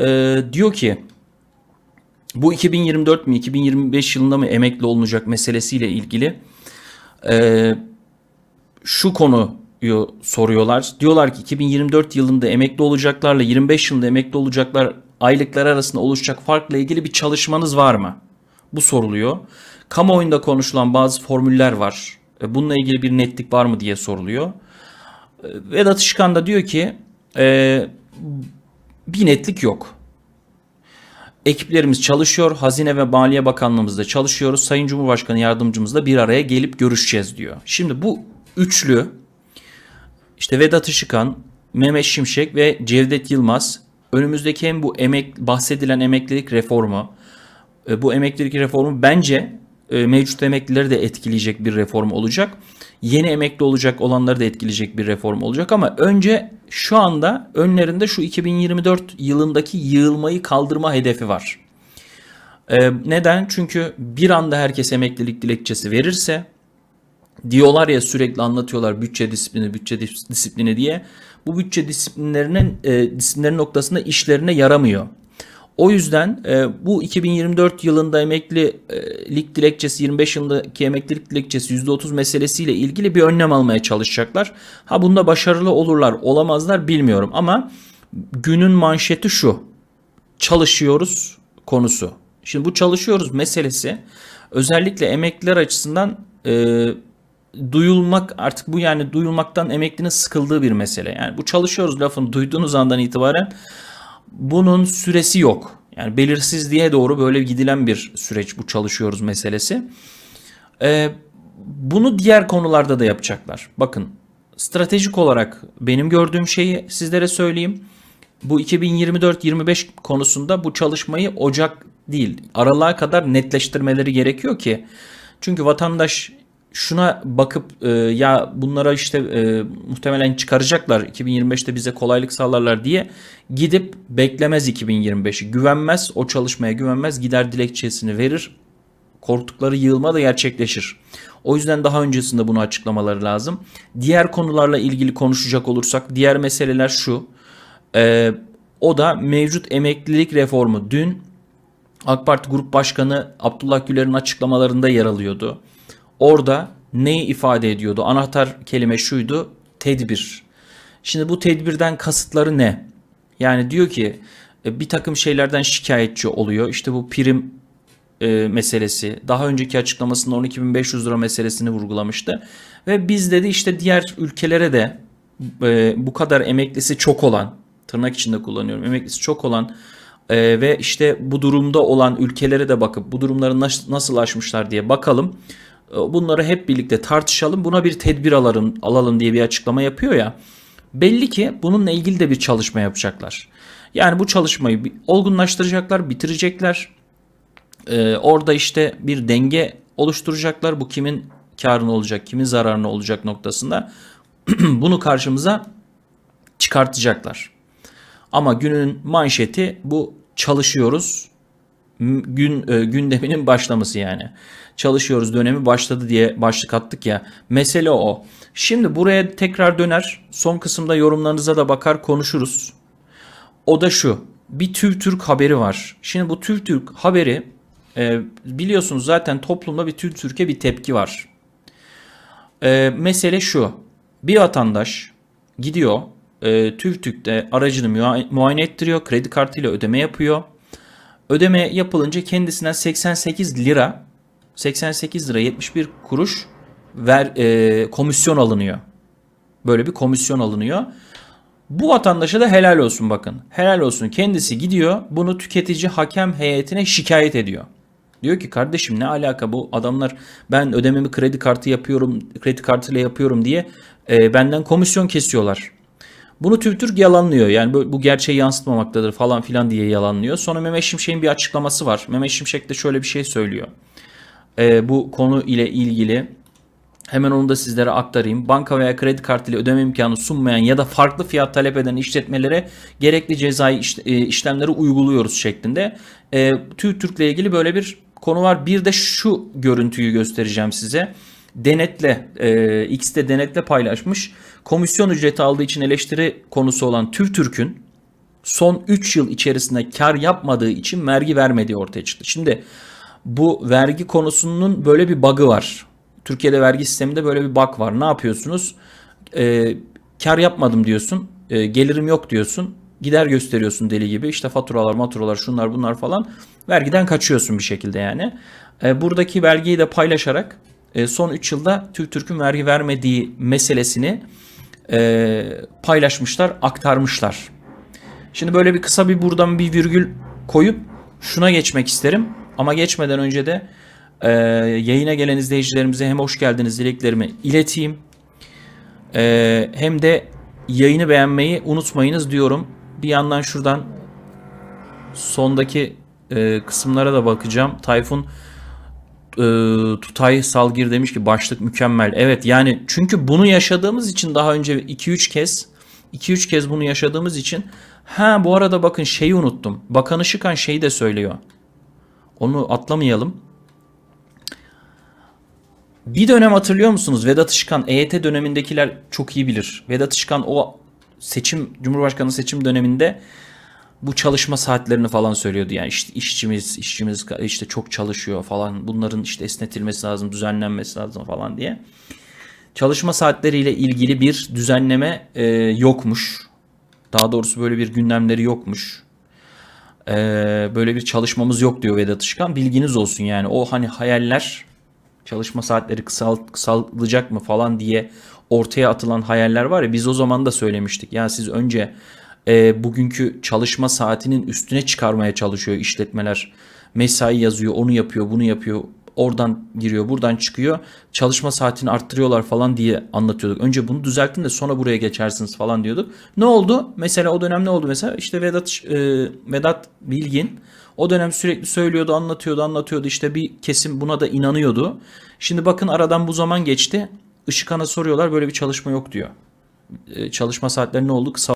e, diyor ki bu 2024 mi 2025 yılında mı emekli olunacak meselesiyle ilgili e, şu konuyu soruyorlar. Diyorlar ki 2024 yılında emekli olacaklarla 25 yılında emekli olacaklar aylıklar arasında oluşacak farkla ilgili bir çalışmanız var mı? Bu soruluyor. Kamuoyunda konuşulan bazı formüller var. E, bununla ilgili bir netlik var mı diye soruluyor. E, Vedat Işıkan da diyor ki e, bir netlik yok. Ekiplerimiz çalışıyor. Hazine ve Maliye Bakanlığımızda çalışıyoruz. Sayın Cumhurbaşkanı yardımcımızla bir araya gelip görüşeceğiz diyor. Şimdi bu üçlü işte Vedat Işıkan, Mehmet Şimşek ve Cevdet Yılmaz önümüzdeki hem bu emek bahsedilen emeklilik reformu e, bu emeklilik reformu bence e, mevcut emeklileri de etkileyecek bir reform olacak. Yeni emekli olacak olanları da etkileyecek bir reform olacak ama önce şu anda önlerinde şu 2024 yılındaki yığılmayı kaldırma hedefi var. E, neden? Çünkü bir anda herkes emeklilik dilekçesi verirse diyorlar ya sürekli anlatıyorlar bütçe disiplini, bütçe disiplini diye. Bu bütçe disiplinlerinin e, disiplinlerin noktasında işlerine yaramıyor. O yüzden e, bu 2024 yılında emeklilik e, dilekçesi 25 yılındaki emeklilik dilekçesi %30 meselesiyle ilgili bir önlem almaya çalışacaklar. Ha bunda başarılı olurlar olamazlar bilmiyorum ama günün manşeti şu çalışıyoruz konusu. Şimdi bu çalışıyoruz meselesi özellikle emekliler açısından e, duyulmak artık bu yani duyulmaktan emeklinin sıkıldığı bir mesele. Yani bu çalışıyoruz lafını duyduğunuz andan itibaren bunun süresi yok. Yani belirsizliğe doğru böyle gidilen bir süreç bu çalışıyoruz meselesi. Ee, bunu diğer konularda da yapacaklar. Bakın stratejik olarak benim gördüğüm şeyi sizlere söyleyeyim. Bu 2024-25 konusunda bu çalışmayı Ocak değil aralığa kadar netleştirmeleri gerekiyor ki. Çünkü vatandaş şuna bakıp e, ya bunlara işte e, muhtemelen çıkaracaklar 2025'te bize kolaylık sağlarlar diye gidip beklemez 2025'i güvenmez o çalışmaya güvenmez gider dilekçesini verir korktukları yığılma da gerçekleşir. O yüzden daha öncesinde bunu açıklamaları lazım. Diğer konularla ilgili konuşacak olursak diğer meseleler şu. E, o da mevcut emeklilik reformu dün AK Parti Grup Başkanı Abdullah Güler'in açıklamalarında yer alıyordu orada neyi ifade ediyordu? Anahtar kelime şuydu. Tedbir. Şimdi bu tedbirden kasıtları ne? Yani diyor ki e, bir takım şeylerden şikayetçi oluyor. İşte bu prim e, meselesi. Daha önceki açıklamasında 12.500 lira meselesini vurgulamıştı. Ve biz dedi işte diğer ülkelere de e, bu kadar emeklisi çok olan, tırnak içinde kullanıyorum, emeklisi çok olan e, ve işte bu durumda olan ülkelere de bakıp bu durumları nasıl aşmışlar diye bakalım. E, bunları hep birlikte tartışalım buna bir tedbir alalım, alalım diye bir açıklama yapıyor ya. Belli ki bununla ilgili de bir çalışma yapacaklar. Yani bu çalışmayı olgunlaştıracaklar, bitirecekler. Ee, orada işte bir denge oluşturacaklar. Bu kimin karını olacak, kimin zararını olacak noktasında bunu karşımıza çıkartacaklar. Ama günün manşeti bu çalışıyoruz gün e, gündeminin başlaması yani. Çalışıyoruz dönemi başladı diye başlık attık ya. Mesele o. Şimdi buraya tekrar döner. Son kısımda yorumlarınıza da bakar konuşuruz. O da şu. Bir TÜVTÜRK haberi var. Şimdi bu TÜVTÜRK haberi e, biliyorsunuz zaten toplumda bir TÜVTÜRK'e bir tepki var. E, mesele şu. Bir vatandaş gidiyor e, TÜVTÜK'te aracını muayene ettiriyor. Kredi kartıyla ödeme yapıyor. Ödeme yapılınca kendisinden 88 lira 88 lira 71 kuruş ver e, komisyon alınıyor. Böyle bir komisyon alınıyor. Bu vatandaşa da helal olsun bakın. Helal olsun kendisi gidiyor bunu tüketici hakem heyetine şikayet ediyor. Diyor ki kardeşim ne alaka bu adamlar ben ödememi kredi kartı yapıyorum kredi kartıyla yapıyorum diye e, benden komisyon kesiyorlar. Bunu TÜBİTÜK yalanlıyor. Yani bu, bu gerçeği yansıtmamaktadır falan filan diye yalanlıyor. Sonra Mehmet Şimşek'in bir açıklaması var. Mehmet Şimşek de şöyle bir şey söylüyor. Ee, bu konu ile ilgili hemen onu da sizlere aktarayım. Banka veya kredi kartı ile ödeme imkanı sunmayan ya da farklı fiyat talep eden işletmelere gerekli cezai iş, e, işlemleri uyguluyoruz şeklinde. E, ee, TÜBİTÜRK ile ilgili böyle bir konu var. Bir de şu görüntüyü göstereceğim size denetle e, X'te denetle paylaşmış. Komisyon ücreti aldığı için eleştiri konusu olan TÜVTÜRK'ün son 3 yıl içerisinde kar yapmadığı için vergi vermediği ortaya çıktı. Şimdi bu vergi konusunun böyle bir bug'ı var. Türkiye'de vergi sisteminde böyle bir bug var. Ne yapıyorsunuz? E, kar yapmadım diyorsun. E, gelirim yok diyorsun. Gider gösteriyorsun deli gibi. İşte faturalar, maturalar, şunlar bunlar falan. Vergiden kaçıyorsun bir şekilde yani. E, buradaki vergiyi de paylaşarak e, son 3 yılda TÜRK'ün vergi vermediği meselesini e, paylaşmışlar, aktarmışlar. Şimdi böyle bir kısa bir buradan bir virgül koyup şuna geçmek isterim. Ama geçmeden önce de e, yayına gelen izleyicilerimize hem hoş geldiniz dileklerimi ileteyim. hem de yayını beğenmeyi unutmayınız diyorum. Bir yandan şuradan sondaki kısımlara da bakacağım. Tayfun e, Tutay Salgir demiş ki başlık mükemmel. Evet yani çünkü bunu yaşadığımız için daha önce 2-3 kez 2-3 kez bunu yaşadığımız için ha bu arada bakın şeyi unuttum. Bakan Işıkan şeyi de söylüyor. Onu atlamayalım. Bir dönem hatırlıyor musunuz? Vedat Işıkan EYT dönemindekiler çok iyi bilir. Vedat Işıkan o seçim Cumhurbaşkanı seçim döneminde bu çalışma saatlerini falan söylüyordu. Yani işte işçimiz, işçimiz işte çok çalışıyor falan. Bunların işte esnetilmesi lazım, düzenlenmesi lazım falan diye. Çalışma saatleriyle ilgili bir düzenleme e, yokmuş. Daha doğrusu böyle bir gündemleri yokmuş. E, böyle bir çalışmamız yok diyor Vedat Işkan. Bilginiz olsun yani. O hani hayaller çalışma saatleri kısalt, kısaltılacak mı falan diye ortaya atılan hayaller var ya biz o zaman da söylemiştik. Ya siz önce e, bugünkü çalışma saatinin üstüne çıkarmaya çalışıyor işletmeler. Mesai yazıyor, onu yapıyor, bunu yapıyor. Oradan giriyor, buradan çıkıyor. Çalışma saatini arttırıyorlar falan diye anlatıyorduk. Önce bunu düzeltin de sonra buraya geçersiniz falan diyorduk. Ne oldu? Mesela o dönem ne oldu mesela? işte Vedat e, Vedat Bilgin o dönem sürekli söylüyordu, anlatıyordu, anlatıyordu. İşte bir kesim buna da inanıyordu. Şimdi bakın aradan bu zaman geçti. Işıkhan'a soruyorlar böyle bir çalışma yok diyor. E, çalışma saatleri ne oldu? Kısa